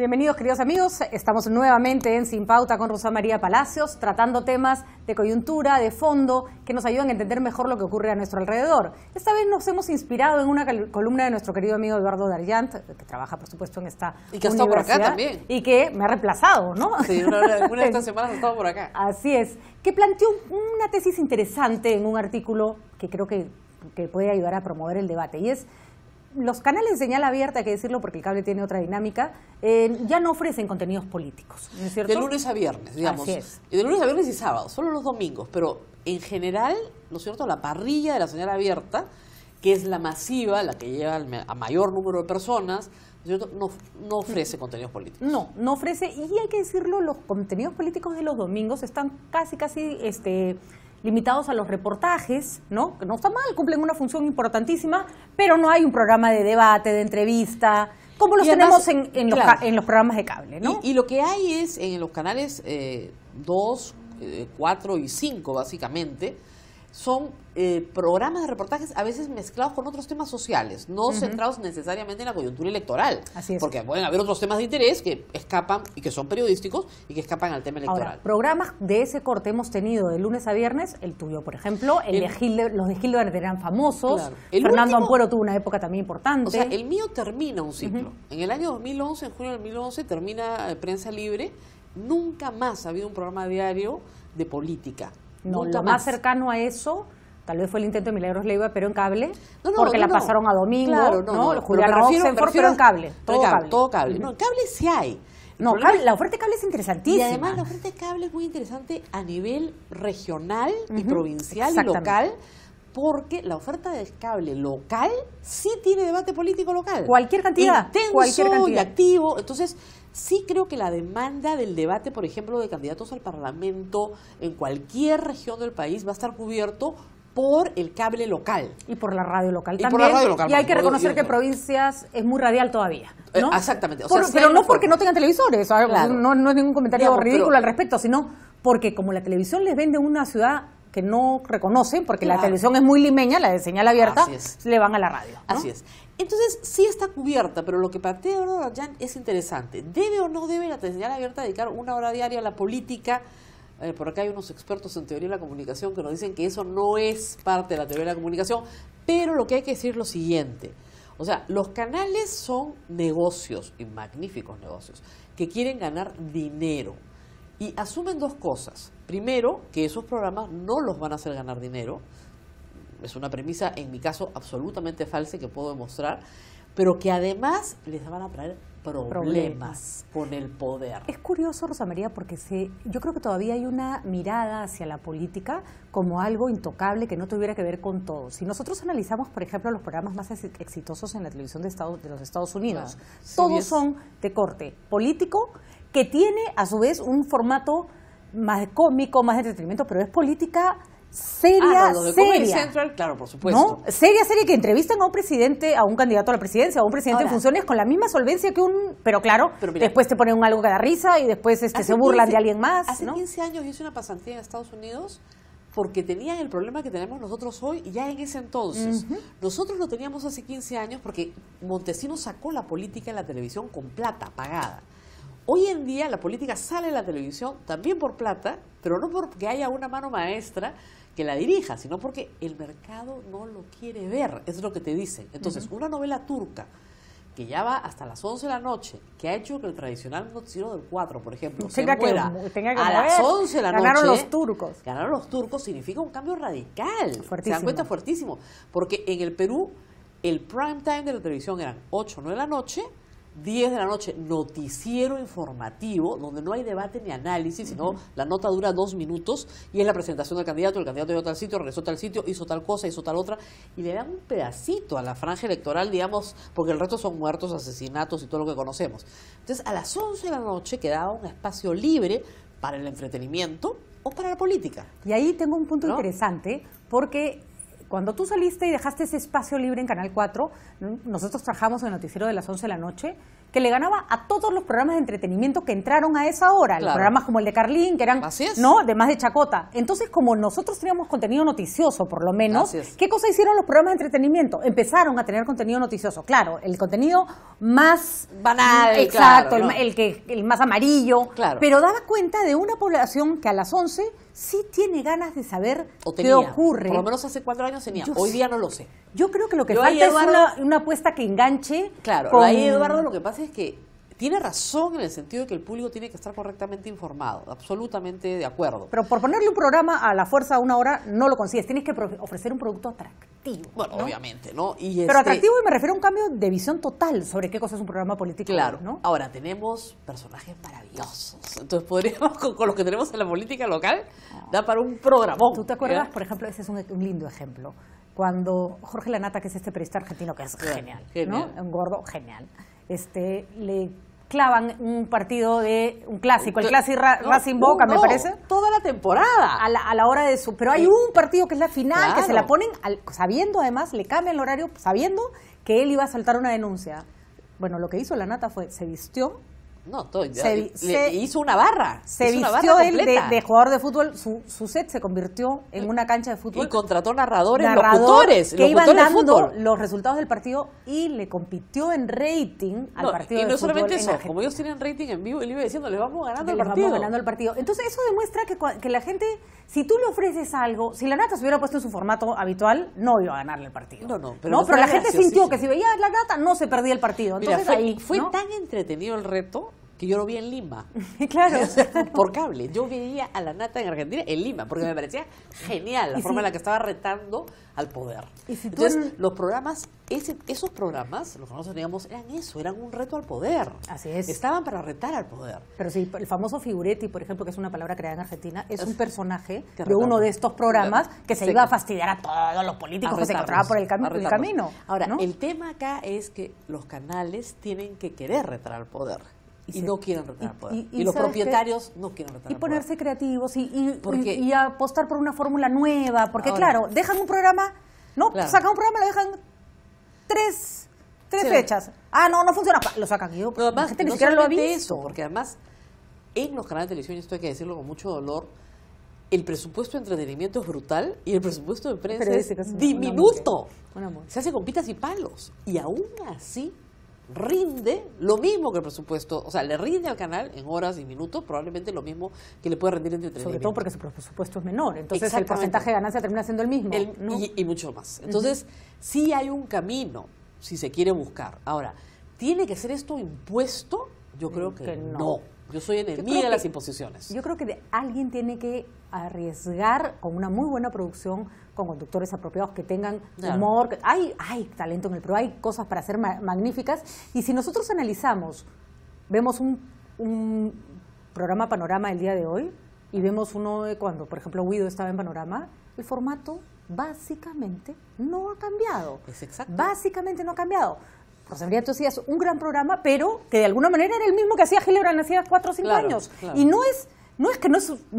Bienvenidos queridos amigos, estamos nuevamente en Sin Pauta con Rosa María Palacios, tratando temas de coyuntura, de fondo, que nos ayudan a entender mejor lo que ocurre a nuestro alrededor. Esta vez nos hemos inspirado en una columna de nuestro querido amigo Eduardo Daryant, que trabaja por supuesto en esta Y que ha estado por acá también. Y que me ha reemplazado, ¿no? Sí, una, de estas semanas ha estado por acá. Así es, que planteó una tesis interesante en un artículo que creo que, que puede ayudar a promover el debate, y es los canales de señal abierta, hay que decirlo porque el cable tiene otra dinámica, ya no ofrecen contenidos políticos, es cierto? De lunes a viernes, digamos. Así De lunes a viernes y sábado, solo los domingos, pero en general, ¿no es cierto?, la parrilla de la señal abierta, que es la masiva, la que lleva a mayor número de personas, no, no, ofrece contenidos políticos. No, no ofrece, y hay que decirlo, los contenidos políticos de los domingos están casi, casi, este limitados a los reportajes, ¿no? Que no está mal, cumplen una función importantísima, pero no hay un programa de debate, de entrevista, como los tenemos en, los, programas de cable, ¿no? Y, lo que hay es en los canales 2, eh, 4 eh, y 5, básicamente, son eh, programas de reportajes a veces mezclados con otros temas sociales, no centrados necesariamente en la coyuntura electoral. Porque pueden haber otros temas de interés que escapan y que son periodísticos y que escapan al tema electoral. programas de ese corte hemos tenido de lunes a viernes, el tuyo, por ejemplo, el, de Gildo, los de Gilbert eran famosos, Fernando Ampuero tuvo una época también importante. O sea, el mío termina un ciclo. En el año 2011, en junio del 2011, termina eh, Prensa Libre. Nunca más ha habido un programa diario de política. No, Nunca más cercano a eso tal vez fue el intento de Milagros Leiva, pero en cable, porque la pasaron a domingo, no, ¿no? pero en cable, todo cable. Todo cable, no, cable sí hay. No, la oferta de cable es interesantísima. Y además la oferta de cable es muy interesante a nivel regional y provincial y local, porque la oferta de cable local sí tiene debate político local. Cualquier cantidad. Intenso cualquier y activo. Entonces, sí creo que la demanda del debate, por ejemplo, de candidatos al Parlamento en cualquier región del país va a estar cubierto por el cable local. Y por la radio local y también. y hay que reconocer que provincias es muy radial todavía. Eh, ¿no? Exactamente. pero no porque no tengan televisores, no, no, es ningún comentario ridículo al respecto, sino porque como la televisión les vende una ciudad que no reconocen, porque la televisión es muy limeña, la de señal abierta, le van a la radio. Así es. Entonces, sí está cubierta, pero lo que plantea Jan es interesante. ¿Debe o no debe la señal abierta dedicar una hora diaria a la política? Eh, por acá hay unos expertos en teoría de la comunicación que nos dicen que eso no es parte de la teoría de la comunicación, pero lo que hay que decir es lo siguiente. O sea, los canales son negocios, y magníficos negocios, que quieren ganar dinero. Y asumen dos cosas. Primero, que esos programas no los van a hacer ganar dinero. Es una premisa, en mi caso, absolutamente falsa que puedo demostrar pero que además les van a traer problemas, con el poder. Es curioso, Rosa María, porque se, yo creo que todavía hay una mirada hacia la política como algo intocable que no tuviera que ver con todo. Si nosotros analizamos, por ejemplo, los programas más exitosos en la televisión de, Estados, de los Estados Unidos, todos son de corte político que tiene a su vez un formato más cómico, más de entretenimiento, pero es política seria, ah, seria. claro, por supuesto. Seria, seria, que entrevistan a un presidente, a un candidato a la presidencia, a un presidente en funciones con la misma solvencia que un... Pero claro, después te ponen un algo que da risa y después este, se burlan de alguien más. Hace 15 años hice una pasantía en Estados Unidos porque tenían el problema que tenemos nosotros hoy ya en ese entonces. Nosotros lo teníamos hace 15 años porque Montesinos sacó la política en la televisión con plata pagada. Hoy en día la política sale en la televisión también por plata pero no porque haya una mano maestra que la dirija, sino porque el mercado no lo quiere ver, es lo que te dicen. Entonces, una novela turca que ya va hasta las 11 de la noche, que ha hecho que el tradicional noticiero del 4, por ejemplo, tenga se que, a las 11 de la noche. Ganaron los turcos. Ganaron los turcos significa un cambio radical. Se dan cuenta fuertísimo. Porque en el Perú, el prime time de la televisión eran 8 o 9 de la noche 10 de la noche, noticiero informativo, donde no hay debate ni análisis, sino la nota dura dos minutos y es la presentación del candidato, el candidato llegó a tal sitio, regresó a tal sitio, hizo tal cosa, hizo tal otra, y le dan un pedacito a la franja electoral, digamos, porque el resto son muertos, asesinatos y todo lo que conocemos. Entonces, a las 11 de la noche quedaba un espacio libre para el entretenimiento o para la política. Y ahí tengo un punto interesante, porque cuando tú saliste y dejaste ese espacio libre en Canal 4, nosotros trabajamos el noticiero de las 11 de la noche, que le ganaba a todos los programas de entretenimiento que entraron a esa hora, los programas como el de Carlín, que eran no de más de chacota. Entonces, como nosotros teníamos contenido noticioso, por lo menos, ¿qué cosa hicieron los programas de entretenimiento? Empezaron a tener contenido noticioso. Claro, el contenido más banal, exacto, el, que el más amarillo, claro. pero daba cuenta de una población que a las 11 sí tiene ganas de saber o qué ocurre. Por lo menos hace cuatro años tenía, hoy día no lo sé. Yo creo que lo que falta es una, apuesta que enganche. Claro, ahí Eduardo lo que pasa es que tiene razón en el sentido de que el público tiene que estar correctamente informado, absolutamente de acuerdo. Pero por ponerle un programa a la fuerza a una hora no lo consigues, tienes que ofrecer un producto atractivo. Bueno, obviamente, ¿no? Pero este atractivo y me refiero a un cambio de visión total sobre qué cosa es un programa político. Claro, ¿no? Ahora, tenemos personajes maravillosos, entonces podríamos, con, lo los que tenemos en la política local, ah. dar para un programa. ¿Tú te acuerdas, por ejemplo, ese es un, lindo ejemplo? cuando Jorge Lanata, que es este periodista argentino que es genial, ¿no? Un gordo genial. Este, le clavan un partido de un clásico, el clásico Racing Boca, me parece. Toda la temporada. A la, hora de su. Pero hay un partido que es la final, que se la ponen, sabiendo además, le cambian el horario, sabiendo que él iba a saltar una denuncia. Bueno, lo que hizo la nata fue, se vistió no, todo, se, hizo una barra. Se vistió de, jugador de fútbol, su, set se convirtió en una cancha de fútbol. Y contrató narradores, locutores. Que iban dando los resultados del partido y le compitió en rating al partido y no solamente eso, como ellos tienen rating en vivo, él iba diciendo, le vamos ganando el partido. ganando el partido. Entonces eso demuestra que, que la gente, si tú le ofreces algo, si la Nata se hubiera puesto en su formato habitual, no iba a ganarle el partido. No, no, pero, la gente sintió que si veía la Nata no se perdía el partido. Entonces fue, ahí, tan entretenido el reto que yo lo vi en Lima. claro. por cable. Yo veía a la nata en Argentina en Lima, porque me parecía genial la forma en la que estaba retando al poder. ¿Y Entonces, los programas, ese, esos programas, los que eran eso, eran un reto al poder. Así es. Estaban para retar al poder. Pero si el famoso figuretti, por ejemplo, que es una palabra creada en Argentina, es, un personaje de uno de estos programas que se, iba a fastidiar a todos los políticos que se encontraban por el, camino. Ahora, el tema acá es que los canales tienen que querer retar al poder y, no quieren poder. Y, los propietarios no quieren poder. Y ponerse creativos y, apostar por una fórmula nueva. Porque, claro, dejan un programa, no, sacan un programa, lo dejan tres, tres fechas. Ah, no, no funciona, lo sacan. Yo, lo ha porque además, en los canales de televisión, esto hay que decirlo con mucho dolor, el presupuesto de entretenimiento es brutal y el presupuesto de prensa es diminuto. Se hace con pitas y palos. Y aún así rinde lo mismo que el presupuesto, o sea, le rinde al canal en horas y minutos probablemente lo mismo que le puede rendir en entretenimiento. Sobre todo porque su presupuesto es menor, entonces el porcentaje de ganancia termina siendo el mismo. y, mucho más. Entonces, si hay un camino, si se quiere buscar. Ahora, ¿tiene que ser esto impuesto? Yo creo que, no. Yo soy enemiga de las imposiciones. Yo creo que alguien tiene que arriesgar con una muy buena producción, con conductores apropiados que tengan humor. hay, hay talento en el pro hay cosas para hacer magníficas. Y si nosotros analizamos, vemos un, un programa Panorama el día de hoy y vemos uno de cuando, por ejemplo, Guido estaba en Panorama, el formato básicamente no ha cambiado. Es exacto. Básicamente no ha cambiado. Rosalía, tú hacías un gran programa, pero que de alguna manera era el mismo que hacía Gilbert hacía cuatro o cinco años. Y no es no es que no,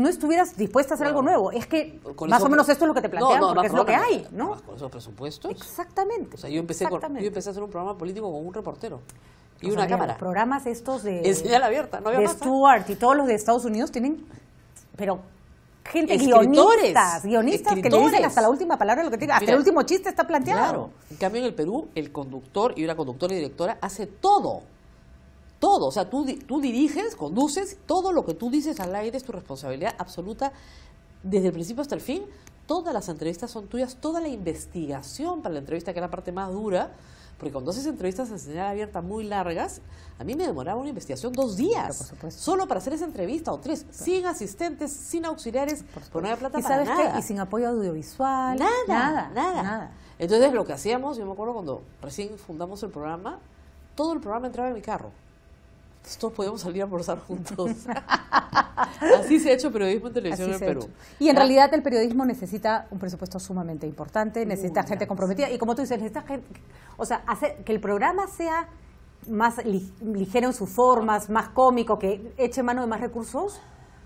estuvieras dispuesta a hacer algo nuevo, es que más o menos esto es lo que te plantean, porque es lo que hay, ¿no? Con esos presupuestos. Exactamente. O sea, yo empecé, yo empecé a hacer un programa político con un reportero. Y una cámara. Los programas estos de. señal abierta, no había ¿eh? Stuart y todos los de Estados Unidos tienen. Pero gente, guionistas, guionistas que le dicen hasta la última palabra, lo que hasta el último chiste está planteado. Claro. En cambio, en el Perú, el conductor y una conductora y directora hace todo. Todo, o sea, tú, tú diriges, conduces, todo lo que tú dices al aire es tu responsabilidad absoluta desde el principio hasta el fin. Todas las entrevistas son tuyas, toda la investigación para la entrevista, que es la parte más dura, porque cuando haces entrevistas en señal abierta muy largas, a mí me demoraba una investigación dos días. solo para hacer esa entrevista o tres. Sin asistentes, sin auxiliares, por, no plata ¿Y Y sin apoyo audiovisual. nada, nada. nada. Entonces lo que hacíamos, yo me acuerdo cuando recién fundamos el programa, todo el programa entraba en mi carro todos podemos salir a almorzar juntos. Así se ha hecho periodismo en televisión en Perú. Y en ah. realidad el periodismo necesita un presupuesto sumamente importante, necesita gente comprometida. Y como tú dices, necesita gente. O sea, hacer que el programa sea más ligero en sus formas, más cómico, que eche mano de más recursos,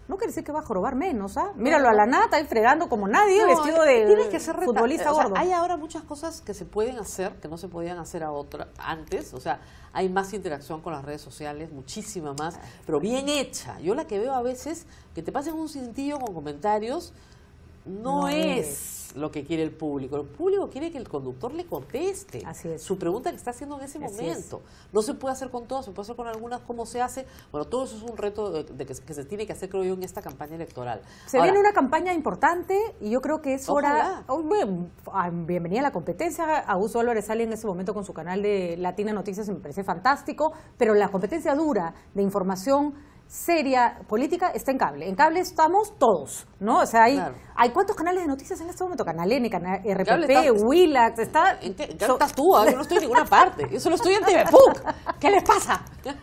no quiere decir que va a jorobar menos, ¿ah? Míralo a la nata, ahí fregando como nadie, vestido de tienes que ser futbolista gordo. hay ahora muchas cosas que se pueden hacer que no se podían hacer a otra, antes, o sea, hay más interacción con las redes sociales, muchísima más, ah. pero bien hecha. Yo la que veo a veces, que te pasen un cintillo con comentarios, no, es lo que quiere el público. El público quiere que el conductor le conteste su pregunta que está haciendo en ese momento. No se puede hacer con todas, se puede hacer con algunas, ¿Cómo se hace. Bueno, todo eso es un reto que, se tiene que hacer, creo yo, en esta campaña electoral. Se viene una campaña importante y yo creo que es hora. Oh, ah, bienvenida a la competencia. Augusto Álvarez sale en ese momento con su canal de Latina Noticias, me parece fantástico, pero la competencia dura de información seria política está en cable. En cable estamos todos, ¿no? O sea, hay, ¿hay cuántos canales de noticias en este momento? Canal N, Canal RPP, Willax, está... En ya estás tú, ah, yo no estoy en ninguna parte. Yo solo estoy en TVPUC. ¿Qué les pasa?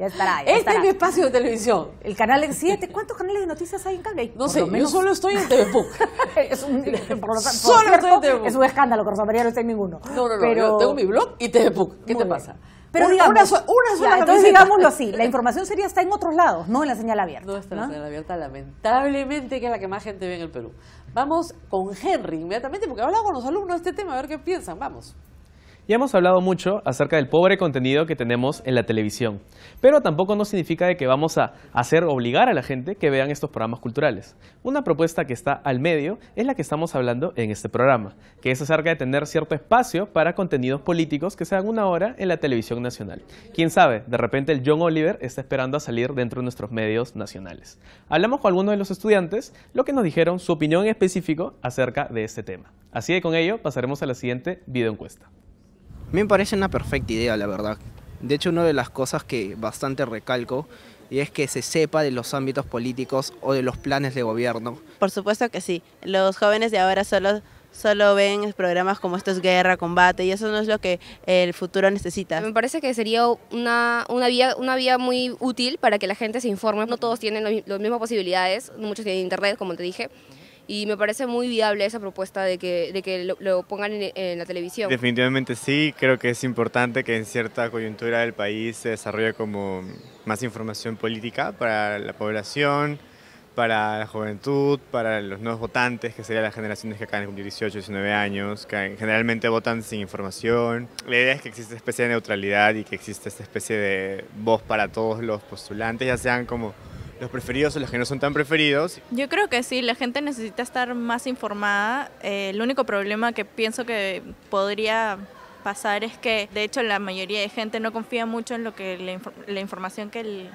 este es mi espacio de televisión. El canal en 7, ¿cuántos canales de noticias hay en cable? no sé, yo solo estoy en TVPUC. es un, solo estoy en Es un escándalo, Rosa María no está en ninguno. No, no, no, Pero... tengo mi blog y TVPUC. ¿Qué te pasa? Pero una, digamos, una, sola Entonces digámoslo así, la información sería está en otros lados, no en la señal abierta. No está en la señal abierta, lamentablemente, que es la que más gente ve en el Perú. Vamos con Henry inmediatamente, porque he hablado con los alumnos de este tema, a ver qué piensan. Vamos. Ya hemos hablado mucho acerca del pobre contenido que tenemos en la televisión, pero tampoco no significa de que vamos a hacer obligar a la gente que vean estos programas culturales. Una propuesta que está al medio es la que estamos hablando en este programa, que es acerca de tener cierto espacio para contenidos políticos que sean una hora en la televisión nacional. Quién sabe, de repente el John Oliver está esperando a salir dentro de nuestros medios nacionales. Hablamos con algunos de los estudiantes, lo que nos dijeron su opinión en específico acerca de este tema. Así que con ello pasaremos a la siguiente videoencuesta me parece una perfecta idea, la verdad. De hecho, una de las cosas que bastante recalco y es que se sepa de los ámbitos políticos o de los planes de gobierno. Por supuesto que sí. Los jóvenes de ahora solo solo ven programas como esto es guerra, combate, y eso no es lo que el futuro necesita. Me parece que sería una, vía, una vía muy útil para que la gente se informe. No todos tienen las mismas posibilidades, muchos tienen internet, como te dije y me parece muy viable esa propuesta de que, de que lo, pongan en, la televisión. Definitivamente sí, creo que es importante que en cierta coyuntura del país se desarrolle como más información política para la población, para la juventud, para los nuevos votantes, que serían las generaciones que acaban de cumplir 18, 19 años, que generalmente votan sin información. La idea es que existe esta especie de neutralidad y que existe esta especie de voz para todos los postulantes, ya sean como los preferidos o los que no son tan preferidos. Yo creo que sí, la gente necesita estar más informada. Eh, el único problema que pienso que podría pasar es que, de hecho, la mayoría de gente no confía mucho en lo que la, información que,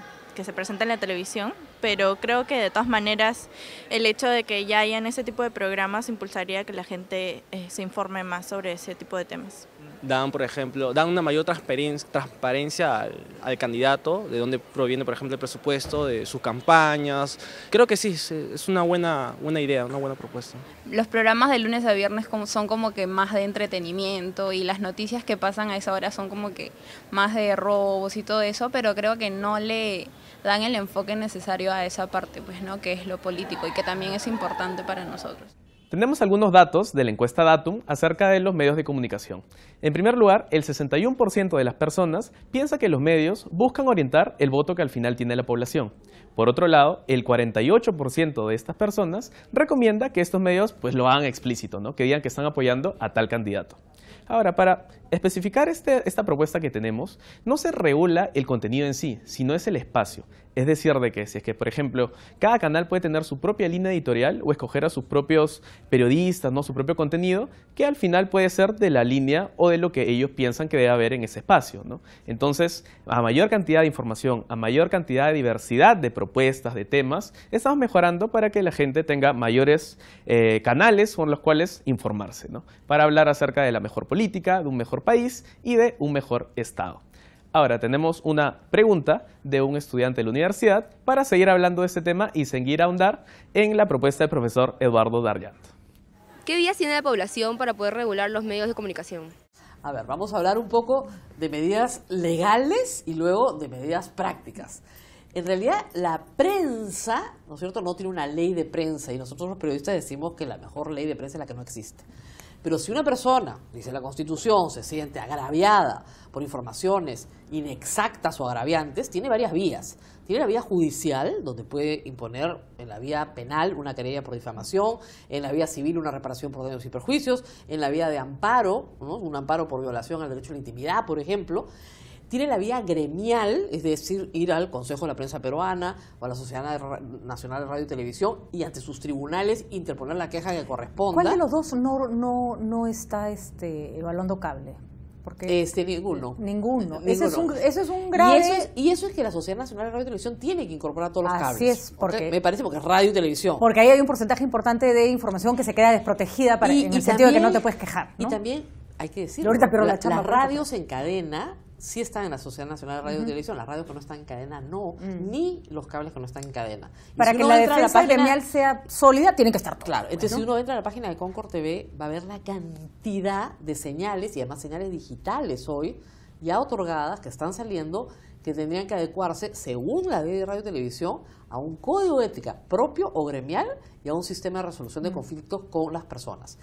se presenta en la televisión, pero creo que de todas maneras el hecho de que ya hayan ese tipo de programas impulsaría que la gente eh, se informe más sobre ese tipo de temas dan, por ejemplo, dan una mayor transparencia al, candidato, de dónde proviene, por ejemplo, el presupuesto, de sus campañas. Creo que sí, es una buena, buena idea, una buena propuesta. Los programas de lunes a viernes son como que más de entretenimiento y las noticias que pasan a esa hora son como que más de robos y todo eso, pero creo que no le dan el enfoque necesario a esa parte, pues, ¿no? Que es lo político y que también es importante para nosotros. Tenemos algunos datos de la encuesta Datum acerca de los medios de comunicación. En primer lugar, el 61% de las personas piensa que los medios buscan orientar el voto que al final tiene la población. Por otro lado, el 48% de estas personas recomienda que estos medios pues, lo hagan explícito, ¿no? que digan que están apoyando a tal candidato. Ahora, para especificar este, esta propuesta que tenemos, no se regula el contenido en sí, sino es el espacio. Es decir, de que si es que, por ejemplo, cada canal puede tener su propia línea editorial o escoger a sus propios periodistas, ¿no? su propio contenido, que al final puede ser de la línea o de lo que ellos piensan que debe haber en ese espacio. ¿no? Entonces, a mayor cantidad de información, a mayor cantidad de diversidad de propuestas, de temas, estamos mejorando para que la gente tenga mayores eh, canales con los cuales informarse, ¿no? para hablar acerca de la mejor política, de un mejor país y de un mejor Estado. Ahora tenemos una pregunta de un estudiante de la universidad para seguir hablando de este tema y seguir ahondar en la propuesta del profesor Eduardo Darjant. ¿Qué vías tiene la población para poder regular los medios de comunicación? A ver, vamos a hablar un poco de medidas legales y luego de medidas prácticas. En realidad, la prensa, ¿no es cierto?, no tiene una ley de prensa y nosotros los periodistas decimos que la mejor ley de prensa es la que no existe. Pero si una persona, dice la Constitución, se siente agraviada por informaciones inexactas o agraviantes, tiene varias vías. Tiene la vía judicial, donde puede imponer en la vía penal una querella por difamación, en la vía civil una reparación por daños y perjuicios, en la vía de amparo, ¿no? un amparo por violación al derecho a la intimidad, por ejemplo, tiene la vía gremial, es decir, ir al Consejo de la Prensa Peruana o a la Sociedad Nacional de Radio y Televisión y ante sus tribunales interponer la queja que corresponda. ¿Cuál de los dos no, no, no está este, evaluando cable? Porque este ninguno ninguno, Ese, es un, y eso es, que la sociedad nacional de radio y televisión tiene que incorporar todos los cables así es porque me parece porque es radio y televisión porque ahí hay un porcentaje importante de información que se queda desprotegida para en el sentido de que no te puedes quejar y también hay que decir ahorita pero la, la radio se encadena si están en la Sociedad Nacional de Radio y Televisión, las radios que no están en cadena no, mm. ni los cables que no están en cadena. Para que la defensa gremial sea sólida, tiene que estar Claro, entonces si uno entra a la página de Concord TV va a ver la cantidad de señales, y además señales digitales hoy, ya otorgadas, que están saliendo, que tendrían que adecuarse, según la ley de radio y televisión, a un código ética propio o gremial y a un sistema de resolución de mm. conflictos con las personas.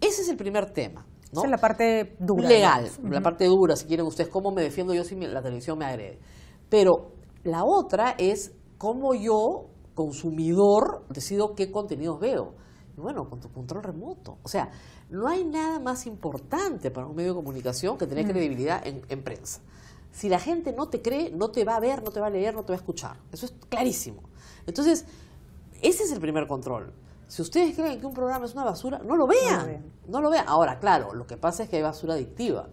Ese es el primer tema es la parte dura. Legal, la parte dura, si quieren ustedes, cómo me defiendo yo si la televisión me agrede. Pero la otra es cómo yo, consumidor, decido qué contenidos veo. bueno, con tu control remoto. O sea, no hay nada más importante para un medio de comunicación que tener mm. credibilidad en prensa. Si la gente no te cree, no te va a ver, no te va a leer, no te va a escuchar. Eso es clarísimo. Entonces, ese es el primer control. Si ustedes creen que un programa es una basura, no lo vean. No lo vean. Ahora, claro, lo que pasa es que hay basura adictiva.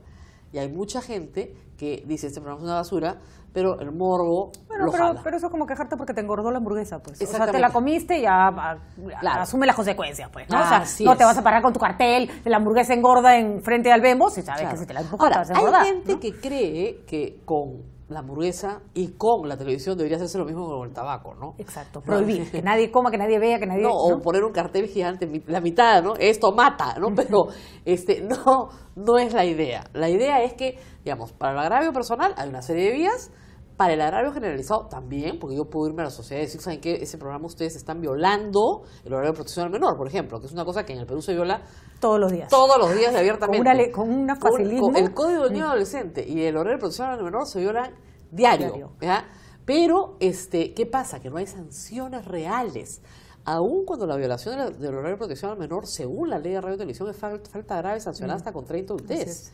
Y hay mucha gente que dice, este programa es una basura, pero el morbo bueno, pero, pero eso es como quejarte porque te engordó la hamburguesa, pues. O sea, te la comiste y ya, ah, ah, asume las consecuencias, pues. ¿no? o ah, sea, no te vas a parar con tu cartel, la hamburguesa engorda en frente al Bembo, si sabes que se te la empujas te hay gente que cree que con la hamburguesa y con la televisión debería hacerse lo mismo con el tabaco, ¿no? Exacto, prohibir, que nadie coma, que nadie vea, que nadie... No, o poner un cartel gigante, la mitad, ¿no? Esto mata, ¿no? Pero este, no, no es la idea. La idea es que, digamos, para el agravio personal hay una serie de vías, para el horario generalizado también, porque yo puedo irme a la sociedad y decir, ¿saben qué? Ese programa ustedes están violando el horario de protección al menor, por ejemplo, que es una cosa que en el Perú se viola todos los días. Todos los días de abiertamente. Con una, con el Código de Niño mm. Adolescente y el horario de protección al menor se violan diario. Pero, este, ¿qué pasa? Que no hay sanciones reales. Aún cuando la violación del horario de protección al menor, según la ley de radio y televisión, es falta, grave sancionada hasta con 30 UTES.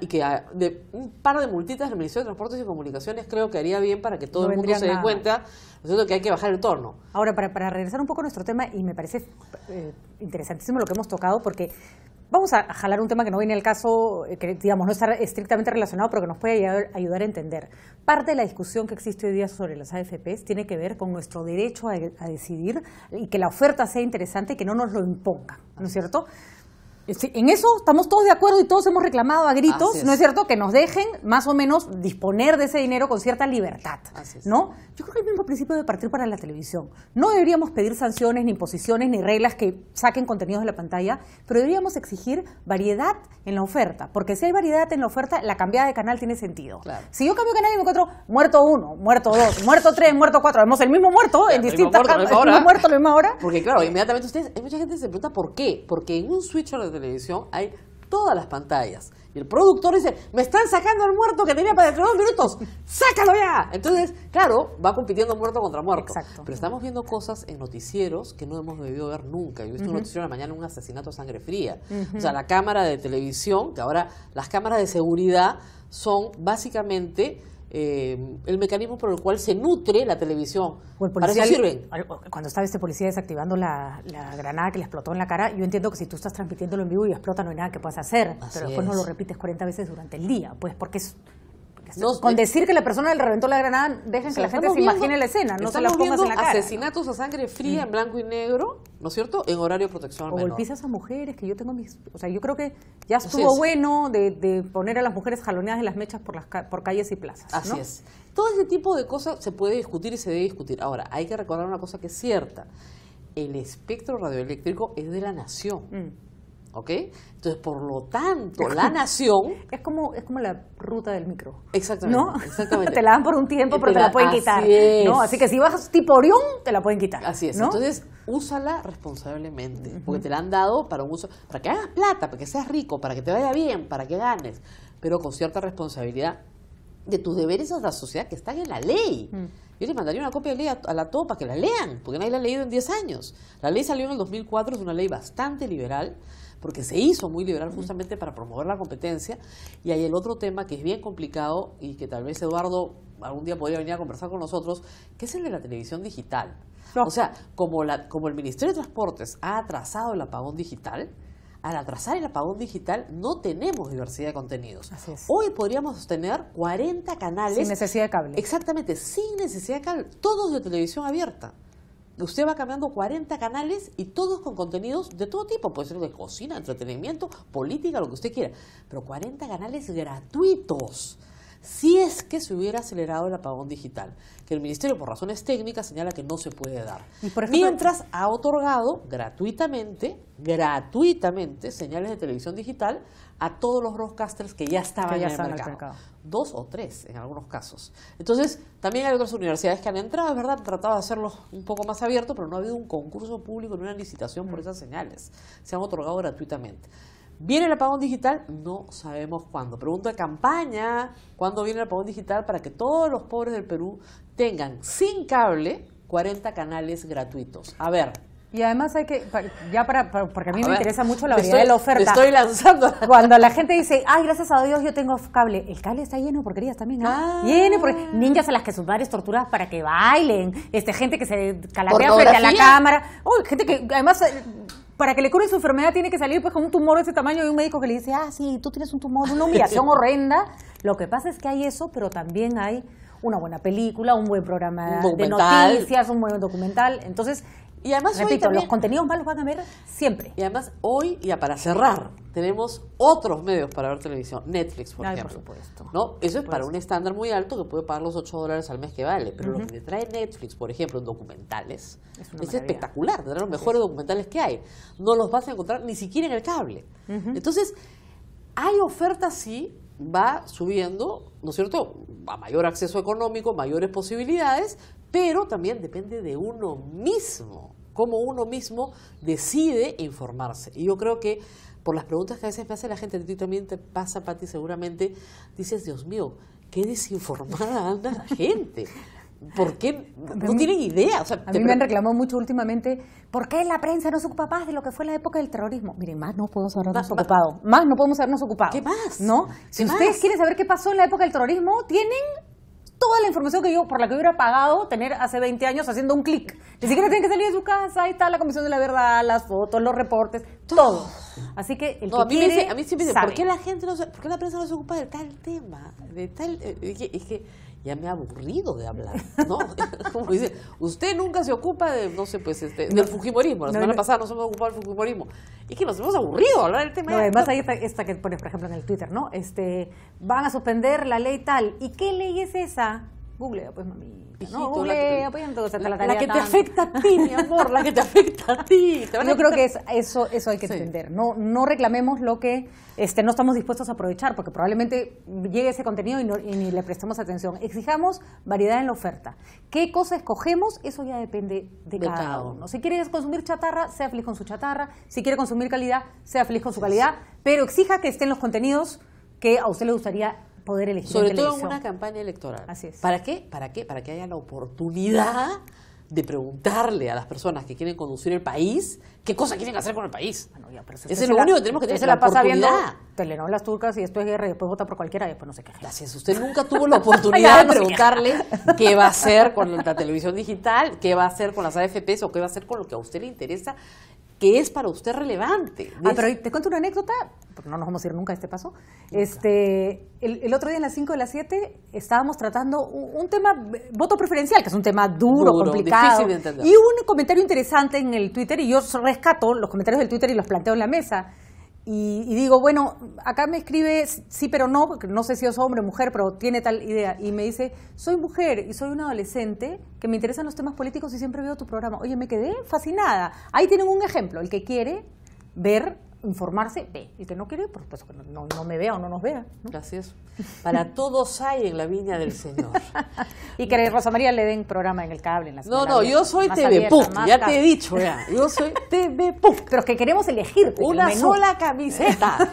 Y que ah, de, un par de multitas del Ministerio de Transportes y Comunicaciones creo que haría bien para que todo el mundo se dé cuenta de que hay que bajar el torno. Ahora, para, para regresar un poco a nuestro tema, y me parece eh, interesantísimo lo que hemos tocado, porque Vamos a jalar un tema que no viene al caso, eh, que digamos no está estrictamente relacionado, pero que nos puede ayudar a entender. Parte de la discusión que existe hoy día sobre las AFPs tiene que ver con nuestro derecho a, decidir y que la oferta sea interesante y que no nos lo imponga, ¿no es cierto? en eso estamos todos de acuerdo y todos hemos reclamado a gritos, ¿no es cierto? Que nos dejen más o menos disponer de ese dinero con cierta libertad, ¿no? Yo creo que el mismo principio de partir para la televisión. No deberíamos pedir sanciones, ni imposiciones, ni reglas que saquen contenidos de la pantalla, pero deberíamos exigir variedad en la oferta, porque si hay variedad en la oferta, la cambiada de canal tiene sentido. Si yo cambio de canal y me encuentro muerto uno, muerto dos, muerto tres, muerto cuatro, vemos el mismo muerto en distintas... El mismo muerto la misma hora. Porque claro, inmediatamente ustedes, hay mucha gente se pregunta por qué, porque en un switcher televisión hay todas las pantallas. Y el productor dice, me están sacando el muerto que tenía para dentro de dos minutos, sácalo ya. Entonces, claro, va compitiendo muerto contra muerto. Pero estamos viendo cosas en noticieros que no hemos debido ver nunca. Yo he visto un noticiero de la mañana, un asesinato a sangre fría. O sea, la cámara de televisión, que ahora las cámaras de seguridad son básicamente eh, el mecanismo por el cual se nutre la televisión. sirven. Cuando estaba este policía desactivando la, granada que le explotó en la cara, yo entiendo que si tú estás transmitiéndolo en vivo y explota, no hay nada que puedas hacer, pero después no lo repites 40 veces durante el día, pues porque es con decir que la persona le reventó la granada, dejen que la gente se imagine la escena, no se la pongas en la cara. asesinatos a sangre fría en blanco y negro, ¿no es cierto?, en horario protección O golpizas a mujeres, que yo tengo mis... O sea, yo creo que ya estuvo bueno de, poner a las mujeres jaloneadas en las mechas por, las, por calles y plazas. Así es. Todo ese tipo de cosas se puede discutir y se debe discutir. Ahora, hay que recordar una cosa que es cierta. El espectro radioeléctrico es de la nación. Mm. ¿Ok? Entonces, por lo tanto, la nación... Es como, es como la ruta del micro. Exactamente. ¿No? Exactamente. te la dan por un tiempo, pero te, la, pueden quitar. Así que si vas tipo Orión, te la pueden quitar. Así es. Entonces, úsala responsablemente, porque te la han dado para un uso, para que hagas plata, para que seas rico, para que te vaya bien, para que ganes, pero con cierta responsabilidad de tus deberes a la sociedad que están en la ley. Mm. Yo les mandaría una copia de ley a, la topa que la lean, porque nadie la ha leído en 10 años. La ley salió en el 2004, es una ley bastante liberal porque se hizo muy liberal justamente para promover la competencia. Y hay el otro tema que es bien complicado y que tal vez Eduardo algún día podría venir a conversar con nosotros, que es el de la televisión digital. Oh. O sea, como, el Ministerio de Transportes ha atrasado el apagón digital, al atrasar el apagón digital no tenemos diversidad de contenidos. Hoy podríamos tener 40 canales. Sin necesidad de cable. Exactamente, sin necesidad de cable, todos de televisión abierta usted va cambiando 40 canales y todos con contenidos de todo tipo, puede ser de cocina, entretenimiento, política, lo que usted quiera, pero 40 canales gratuitos si es que se hubiera acelerado el apagón digital, que el Ministerio por razones técnicas señala que no se puede dar. Mientras ha otorgado gratuitamente, gratuitamente, señales de televisión digital a todos los broadcasters que ya estaban ya en el mercado. Dos o tres en algunos casos. Entonces, también hay otras universidades que han entrado, es verdad, han tratado de hacerlo un poco más abierto, pero no ha habido un concurso público ni una licitación por mm. esas señales. Se han otorgado gratuitamente. ¿Viene el apagón digital? No sabemos cuándo. Pregunto de campaña, ¿cuándo viene el apagón digital para que todos los pobres del Perú tengan sin cable 40 canales gratuitos? A ver, y además hay que, ya para, porque a mí me interesa mucho la variedad de la oferta. estoy lanzando. Cuando la gente dice, ay, gracias a Dios yo tengo cable. El cable está lleno de porquerías también, ¿no? Ah. Lleno porque ninjas a las que sus madres torturan para que bailen, este gente que se calatea frente a la cámara. Uy, gente que además eh, para que le cure su enfermedad tiene que salir pues con un tumor de ese tamaño y un médico que le dice, ah, sí, tú tienes un tumor, una humillación horrenda. Lo que pasa es que hay eso, pero también hay una buena película, un buen programa de noticias, un buen documental. Entonces, y además Repito, los contenidos malos van a ver siempre. Y además hoy, ya para cerrar, tenemos otros medios para ver televisión. Netflix, por ejemplo. supuesto. ¿no? Eso es para un estándar muy alto que puede pagar los 8 dólares al mes que vale. Pero lo que te trae Netflix, por ejemplo, en documentales, es, espectacular. Trae los mejores documentales que hay. No los vas a encontrar ni siquiera en el cable. Entonces, hay ofertas, sí, va subiendo, ¿no es cierto? A mayor acceso económico, mayores posibilidades, pero también depende de uno mismo cómo uno mismo decide informarse. Y yo creo que por las preguntas que a veces me hace la gente, a ti también te pasa, ti seguramente, dices, Dios mío, qué desinformada anda la gente. ¿Por qué? No tienen idea. a mí me han reclamado mucho últimamente, ¿por qué la prensa no se ocupa más de lo que fue la época del terrorismo? Miren, más no podemos habernos ocupado. Más no podemos habernos ocupado. ¿Qué más? ¿No? si ustedes quieren saber qué pasó en la época del terrorismo, tienen toda la información que yo, por la que hubiera pagado tener hace 20 años haciendo un clic. Ni siquiera tienen que salir de su casa, ahí está la Comisión de la Verdad, las fotos, los reportes, todo. Así que el que a mí quiere, me dice, siempre ¿por qué la gente no se, la prensa no se ocupa de tal tema? De tal, eh, es que ya me ha aburrido de hablar, ¿no? Como dice, usted nunca se ocupa de, no sé, pues, este, del fujimorismo. La semana pasada no, pasada nos hemos ocupado del fujimorismo. Y que nos hemos aburrido hablar del tema. No, además ahí esta, esta, que pones, por ejemplo, en el Twitter, ¿no? Este, van a suspender la ley tal. ¿Y qué ley es esa? Google, pues, mami. no, pues, la, la, que te afecta a ti, mi amor, la que te afecta a ti. Yo creo que es, eso, eso hay que entender. No, no reclamemos lo que este, no estamos dispuestos a aprovechar, porque probablemente llegue ese contenido y, ni le prestemos atención. Exijamos variedad en la oferta. ¿Qué cosa escogemos? Eso ya depende de, cada, uno. Si quieres consumir chatarra, sea feliz con su chatarra. Si quiere consumir calidad, sea feliz con su calidad. Pero exija que estén los contenidos que a usted le gustaría poder elegir. Sobre todo en una campaña electoral. Así es. ¿Para qué? ¿Para qué? Para que haya la oportunidad de preguntarle a las personas que quieren conducir el país qué cosa quieren hacer con el país. Bueno, ya, es lo único que tenemos que tener. Se la, pasa viendo telenovelas turcas y después guerra y después vota por cualquiera y después no sé qué. Gracias. Usted nunca tuvo la oportunidad de preguntarle qué va a hacer con la televisión digital, qué va a hacer con las AFPs o qué va a hacer con lo que a usted le interesa que es para usted relevante. Ah, pero te cuento una anécdota, porque no nos vamos a ir nunca a este paso. Este, el, otro día en las 5 de las 7 estábamos tratando un, tema, voto preferencial, que es un tema duro, complicado. Y hubo y un comentario interesante en el Twitter, y yo rescato los comentarios del Twitter y los planteo en la mesa. Y, digo, bueno, acá me escribe, sí, pero no, porque no sé si es hombre o mujer, pero tiene tal idea. Y me dice, soy mujer y soy una adolescente que me interesan los temas políticos y siempre veo tu programa. Oye, me quedé fascinada. Ahí tienen un ejemplo, el que quiere ver informarse, ve. Y que no quiere, por supuesto no, no, me vea o no nos vea. Gracias. Para todos hay en la viña del Señor. y que Rosa María le den programa en el cable. En la no, no, yo soy TV ya te he dicho, ya. Yo soy TV Pero es que queremos elegir. Pues, Una sola camiseta.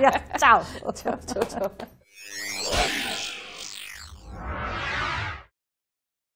ya, chao. Chao, chao, chao.